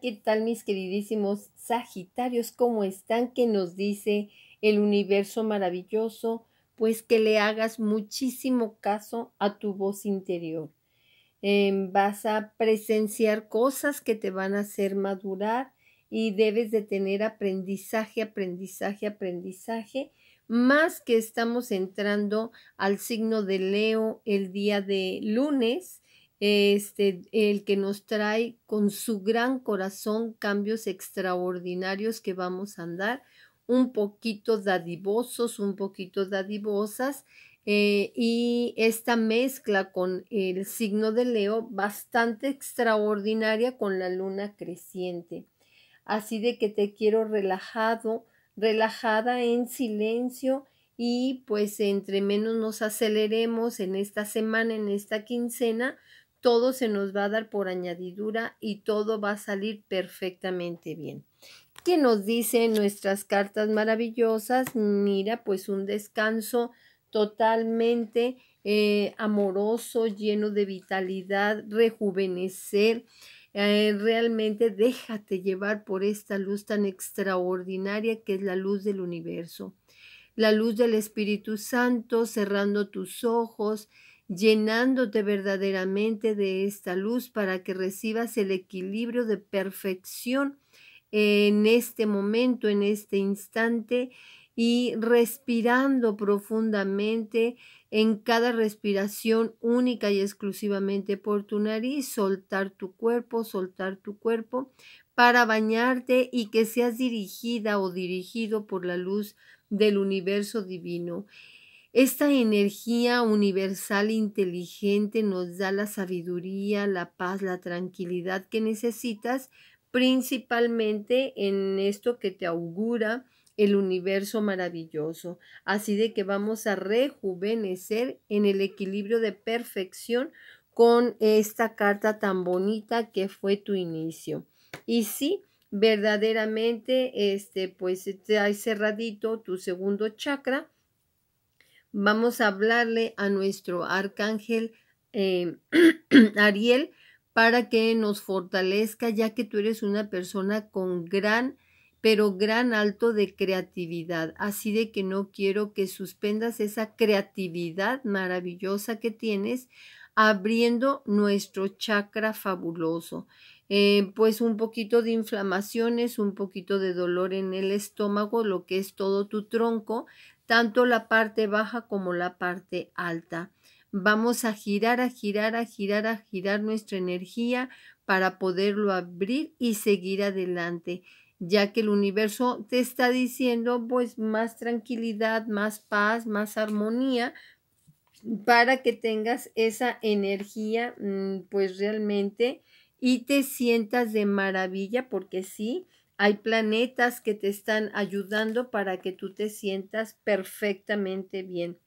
¿Qué tal mis queridísimos Sagitarios? ¿Cómo están? ¿Qué nos dice el universo maravilloso? Pues que le hagas muchísimo caso a tu voz interior. Em, vas a presenciar cosas que te van a hacer madurar y debes de tener aprendizaje, aprendizaje, aprendizaje, más que estamos entrando al signo de Leo el día de lunes este, el que nos trae con su gran corazón cambios extraordinarios que vamos a andar, un poquito dadivosos, un poquito dadivosas, eh, y esta mezcla con el signo de Leo bastante extraordinaria con la luna creciente. Así de que te quiero relajado, relajada en silencio y pues entre menos nos aceleremos en esta semana, en esta quincena, todo se nos va a dar por añadidura y todo va a salir perfectamente bien. ¿Qué nos dicen nuestras cartas maravillosas? Mira, pues un descanso totalmente eh, amoroso, lleno de vitalidad, rejuvenecer. Eh, realmente déjate llevar por esta luz tan extraordinaria que es la luz del universo. La luz del Espíritu Santo, cerrando tus ojos, llenándote verdaderamente de esta luz para que recibas el equilibrio de perfección en este momento, en este instante y respirando profundamente en cada respiración única y exclusivamente por tu nariz, soltar tu cuerpo, soltar tu cuerpo para bañarte y que seas dirigida o dirigido por la luz del universo divino esta energía universal e inteligente nos da la sabiduría, la paz, la tranquilidad que necesitas, principalmente en esto que te augura el universo maravilloso. Así de que vamos a rejuvenecer en el equilibrio de perfección con esta carta tan bonita que fue tu inicio. Y sí, verdaderamente, este, pues te hay cerradito tu segundo chakra vamos a hablarle a nuestro arcángel eh, Ariel para que nos fortalezca, ya que tú eres una persona con gran, pero gran alto de creatividad. Así de que no quiero que suspendas esa creatividad maravillosa que tienes abriendo nuestro chakra fabuloso. Eh, pues un poquito de inflamaciones, un poquito de dolor en el estómago, lo que es todo tu tronco, tanto la parte baja como la parte alta. Vamos a girar, a girar, a girar, a girar nuestra energía para poderlo abrir y seguir adelante, ya que el universo te está diciendo pues más tranquilidad, más paz, más armonía, para que tengas esa energía mm, pues realmente y te sientas de maravilla porque sí, hay planetas que te están ayudando para que tú te sientas perfectamente bien.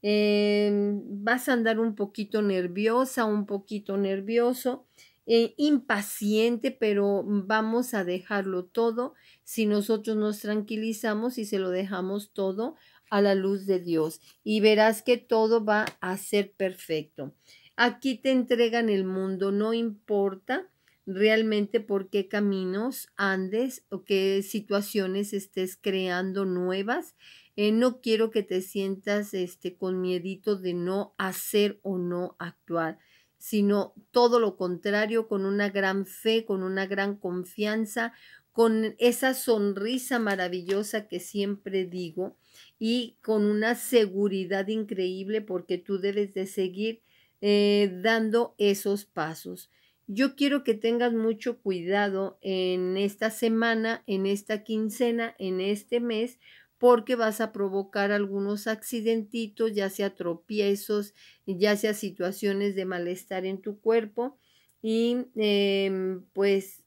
Em, vas a andar un poquito nerviosa, un poquito nervioso, eh, impaciente, pero vamos a dejarlo todo si nosotros nos tranquilizamos y se lo dejamos todo a la luz de Dios y verás que todo va a ser perfecto. Aquí te entregan el mundo, no importa realmente por qué caminos andes o qué situaciones estés creando nuevas. Eh, no quiero que te sientas este, con miedito de no hacer o no actuar, sino todo lo contrario, con una gran fe, con una gran confianza, con esa sonrisa maravillosa que siempre digo y con una seguridad increíble porque tú debes de seguir eh, dando esos pasos yo quiero que tengas mucho cuidado en esta semana, en esta quincena, en este mes, porque vas a provocar algunos accidentitos, ya sea tropiezos, ya sea situaciones de malestar en tu cuerpo. Y em, pues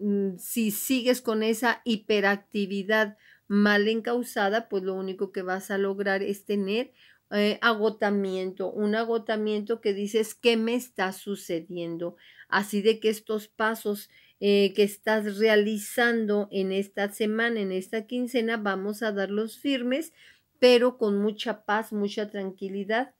mm, si sigues con esa hiperactividad mal encausada, pues lo único que vas a lograr es tener eh, agotamiento, un agotamiento que dices, ¿qué me está sucediendo? Así de que estos pasos eh, que estás realizando en esta semana, en esta quincena, vamos a darlos firmes, pero con mucha paz, mucha tranquilidad.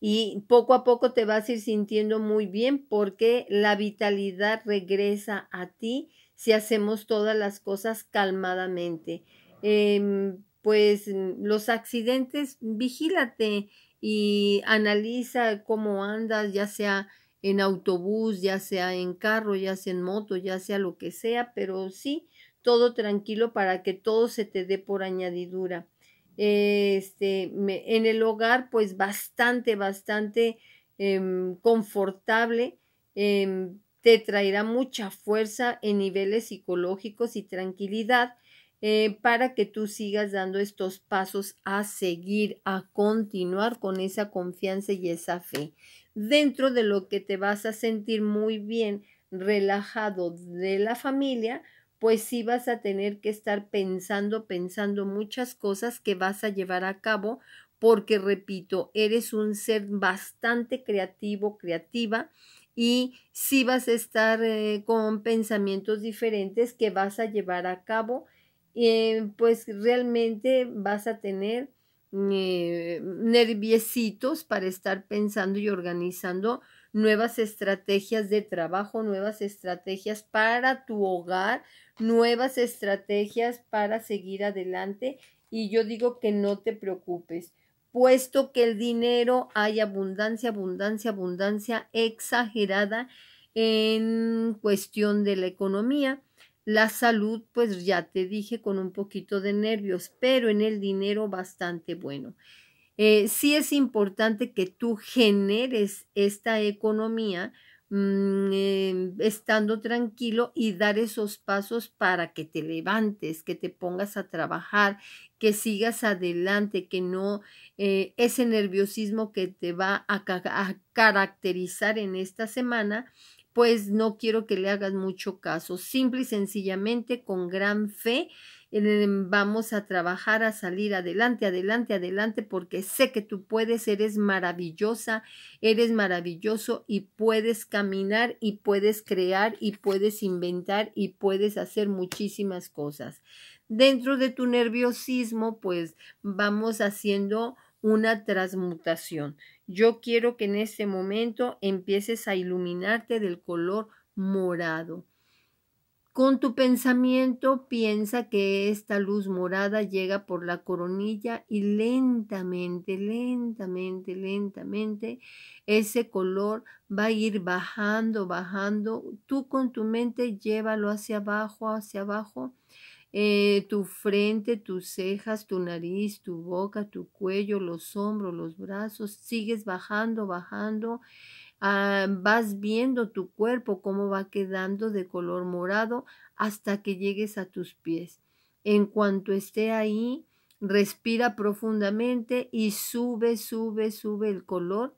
Y poco a poco te vas a ir sintiendo muy bien porque la vitalidad regresa a ti si hacemos todas las cosas calmadamente. Em, pues mm, los accidentes, vigílate y analiza cómo andas, ya sea en autobús, ya sea en carro, ya sea en moto, ya sea lo que sea, pero sí, todo tranquilo para que todo se te dé por añadidura. Este, en el hogar, pues bastante, bastante em, confortable, em, te traerá mucha fuerza en niveles psicológicos y tranquilidad eh, para que tú sigas dando estos pasos a seguir, a continuar con esa confianza y esa fe. Dentro de lo que te vas a sentir muy bien relajado de la familia, pues sí vas a tener que estar pensando, pensando muchas cosas que vas a llevar a cabo, porque, repito, eres un ser bastante creativo, creativa, y sí vas a estar eh, con pensamientos diferentes que vas a llevar a cabo eh, pues realmente vas a tener eh, nerviositos para estar pensando y organizando nuevas estrategias de trabajo, nuevas estrategias para tu hogar, nuevas estrategias para seguir adelante. Y yo digo que no te preocupes, puesto que el dinero hay abundancia, abundancia, abundancia exagerada en cuestión de la economía. La salud, pues ya te dije, con un poquito de nervios, pero en el dinero bastante bueno. Eh, sí es importante que tú generes esta economía mm, em, estando tranquilo y dar esos pasos para que te levantes, que te pongas a trabajar, que sigas adelante, que no eh, ese nerviosismo que te va a caracterizar en esta semana pues no quiero que le hagas mucho caso. Simple y sencillamente, con gran fe, vamos a trabajar, a salir adelante, adelante, adelante, porque sé que tú puedes, eres maravillosa, eres maravilloso y puedes caminar y puedes crear y puedes inventar y puedes hacer muchísimas cosas. Dentro de tu nerviosismo, pues vamos haciendo una transmutación. Yo quiero que en este momento empieces a iluminarte del color morado. Con tu pensamiento piensa que esta luz morada llega por la coronilla y lentamente, lentamente, lentamente ese color va a ir bajando, bajando. Tú con tu mente llévalo hacia abajo, hacia abajo. Eh, tu frente, tus cejas, tu nariz, tu boca, tu cuello, los hombros, los brazos, sigues bajando, bajando, ah, vas viendo tu cuerpo cómo va quedando de color morado hasta que llegues a tus pies. En cuanto esté ahí, respira profundamente y sube, sube, sube el color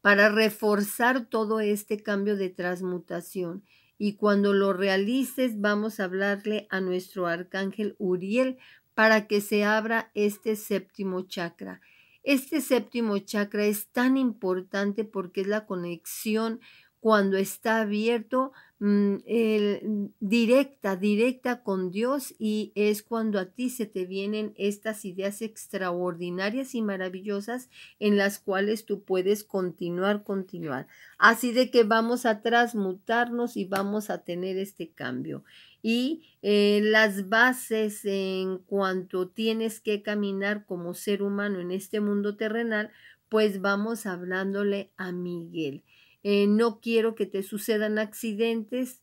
para reforzar todo este cambio de transmutación y cuando lo realices vamos a hablarle a nuestro arcángel Uriel para que se abra este séptimo chakra. Este séptimo chakra es tan importante porque es la conexión cuando está abierto Mm, directa, directa con Dios y es cuando a ti se te vienen estas ideas extraordinarias y maravillosas en las cuales tú puedes continuar, continuar. Así de que vamos a transmutarnos y vamos a tener este cambio. Y eh, las bases en cuanto tienes que caminar como ser humano en este mundo terrenal, pues vamos hablándole a Miguel. Eh, no quiero que te sucedan accidentes,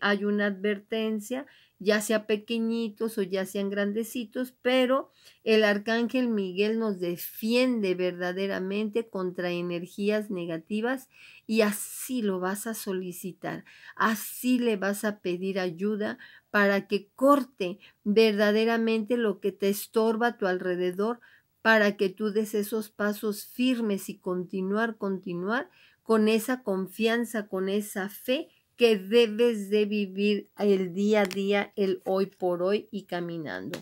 hay una advertencia, ya sea pequeñitos o ya sean grandecitos, pero el arcángel Miguel nos defiende verdaderamente contra energías negativas y así lo vas a solicitar, así le vas a pedir ayuda para que corte verdaderamente lo que te estorba a tu alrededor, para que tú des esos pasos firmes y continuar, continuar con esa confianza, con esa fe que debes de vivir el día a día, el hoy por hoy y caminando.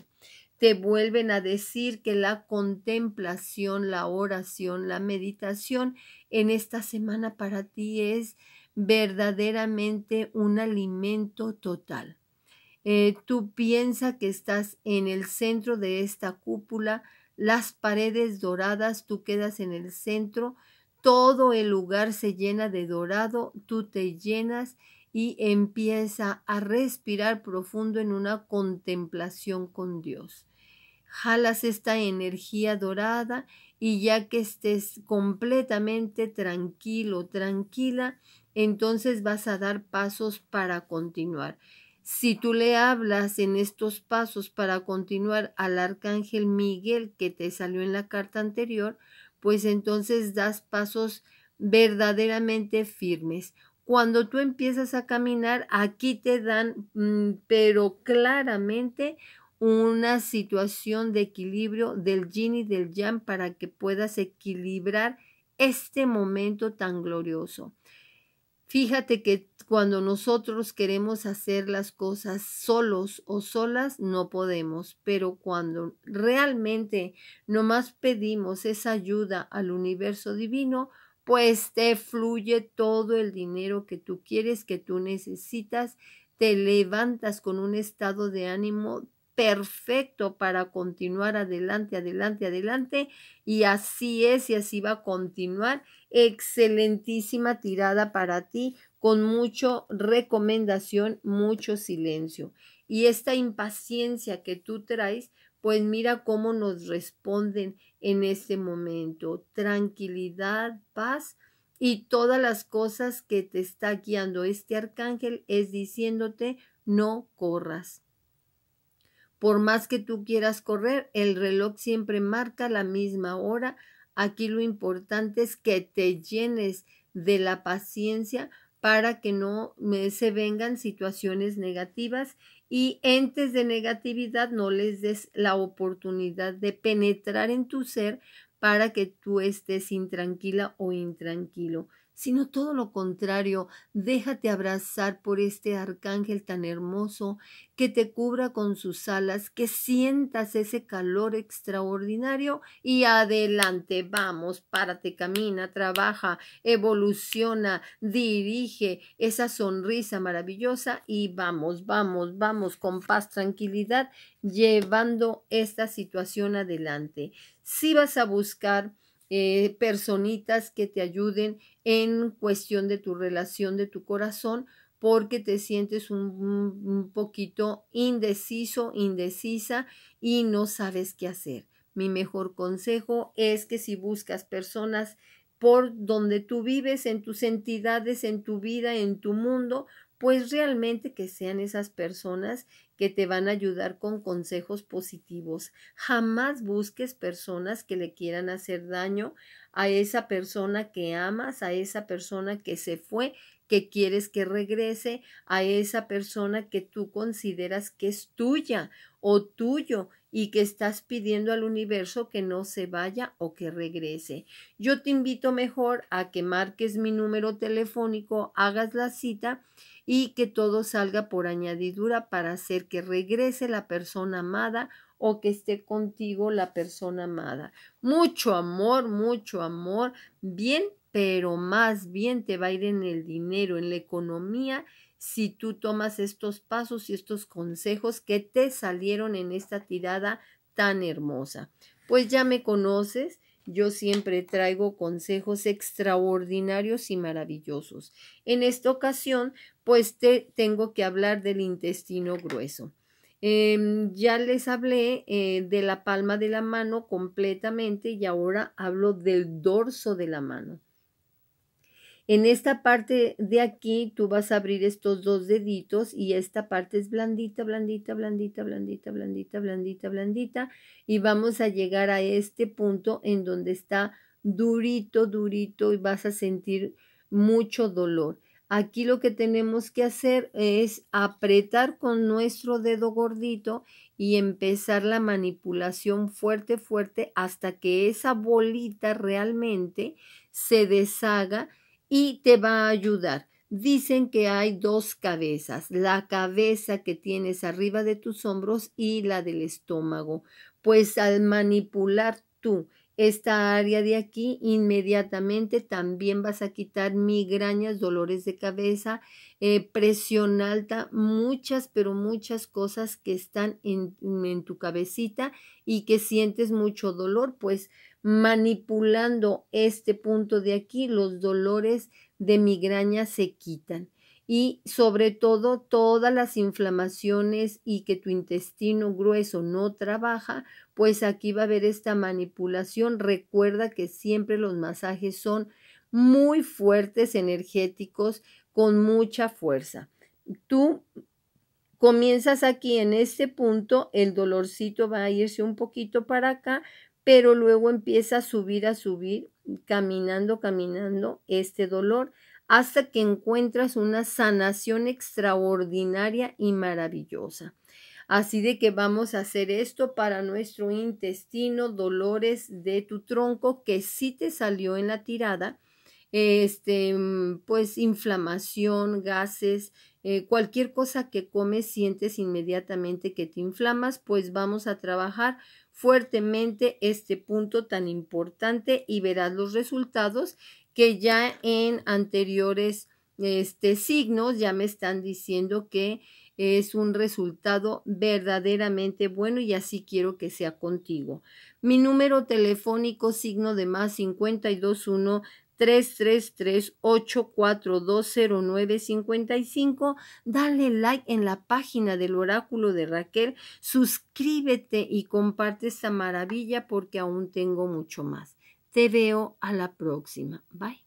Te vuelven a decir que la contemplación, la oración, la meditación en esta semana para ti es verdaderamente un alimento total. Eh, tú piensas que estás en el centro de esta cúpula, las paredes doradas, tú quedas en el centro, todo el lugar se llena de dorado, tú te llenas y empieza a respirar profundo en una contemplación con Dios. Jalas esta energía dorada y ya que estés completamente tranquilo, tranquila, entonces vas a dar pasos para continuar. Si tú le hablas en estos pasos para continuar al arcángel Miguel que te salió en la carta anterior, pues entonces das pasos verdaderamente firmes. Cuando tú empiezas a caminar, aquí te dan, mm, pero claramente, una situación de equilibrio del yin y del yang para que puedas equilibrar este momento tan glorioso. Fíjate que cuando nosotros queremos hacer las cosas solos o solas, no podemos, pero cuando realmente nomás pedimos esa ayuda al universo divino, pues te fluye todo el dinero que tú quieres, que tú necesitas, te levantas con un estado de ánimo perfecto para continuar adelante, adelante, adelante, y así es y así va a continuar Excelentísima tirada para ti, con mucho recomendación, mucho silencio. Y esta impaciencia que tú traes, pues mira cómo nos responden en este momento. Tranquilidad, paz y todas las cosas que te está guiando este arcángel es diciéndote no corras. Por más que tú quieras correr, el reloj siempre marca la misma hora Aquí lo importante es que te llenes de la paciencia para que no se vengan situaciones negativas y entes de negatividad no les des la oportunidad de penetrar en tu ser para que tú estés intranquila o intranquilo sino todo lo contrario, déjate abrazar por este arcángel tan hermoso, que te cubra con sus alas, que sientas ese calor extraordinario y adelante, vamos, párate, camina, trabaja, evoluciona, dirige esa sonrisa maravillosa y vamos, vamos, vamos con paz, tranquilidad, llevando esta situación adelante. Si vas a buscar eh, personitas que te ayuden en cuestión de tu relación de tu corazón porque te sientes un, un, poquito indeciso, indecisa y no sabes qué hacer. Mi mejor consejo es que si buscas personas por donde tú vives, en tus entidades, en tu vida, en tu mundo, pues realmente que sean esas personas que te van a ayudar con consejos positivos. Jamás busques personas que le quieran hacer daño a esa persona que amas, a esa persona que se fue, que quieres que regrese, a esa persona que tú consideras que es tuya o tuyo y que estás pidiendo al universo que no se vaya o que regrese. Yo te invito mejor a que marques mi número telefónico, hagas la cita y que todo salga por añadidura para hacer que regrese la persona amada o que esté contigo la persona amada. Mucho amor, mucho amor, bien, pero más bien te va a ir en el dinero, en la economía, si tú tomas estos pasos y estos consejos que te salieron en esta tirada tan hermosa. Pues ya me conoces, yo siempre traigo consejos extraordinarios y maravillosos. En esta ocasión, pues te tengo que hablar del intestino grueso. Em, ya les hablé eh, de la palma de la mano completamente y ahora hablo del dorso de la mano. En esta parte de aquí tú vas a abrir estos dos deditos y esta parte es blandita, blandita, blandita, blandita, blandita, blandita, blandita. Y vamos a llegar a este punto en donde está durito, durito y vas a sentir mucho dolor. Aquí lo que tenemos que hacer es apretar con nuestro dedo gordito y empezar la manipulación fuerte, fuerte hasta que esa bolita realmente se deshaga y te va a ayudar. Dicen que hay dos cabezas, la cabeza que tienes arriba de tus hombros y la del estómago. Pues al manipular tú esta área de aquí, inmediatamente también vas a quitar migrañas, dolores de cabeza, eh, presión alta, muchas, pero muchas cosas que están en, en tu cabecita y que sientes mucho dolor, pues manipulando este punto de aquí, los dolores de migraña se quitan. Y sobre todo, todas las inflamaciones y que tu intestino grueso no trabaja, pues aquí va a haber esta manipulación. Recuerda que siempre los masajes son muy fuertes, energéticos, con mucha fuerza. Tú comienzas aquí en este punto, el dolorcito va a irse un poquito para acá, pero luego empieza a subir, a subir, caminando, caminando este dolor, hasta que encuentras una sanación extraordinaria y maravillosa. Así de que vamos a hacer esto para nuestro intestino, dolores de tu tronco que sí te salió en la tirada, este, mm, pues inflamación, gases, eh, cualquier cosa que comes sientes inmediatamente que te inflamas, pues vamos a trabajar fuertemente este punto tan importante y verás los resultados que ya en anteriores este, signos ya me están diciendo que es un resultado verdaderamente bueno y así quiero que sea contigo. Mi número telefónico signo de más 521 333 55 Dale like en la página del oráculo de Raquel. Suscríbete y comparte esta maravilla porque aún tengo mucho más. Te veo a la próxima. Bye.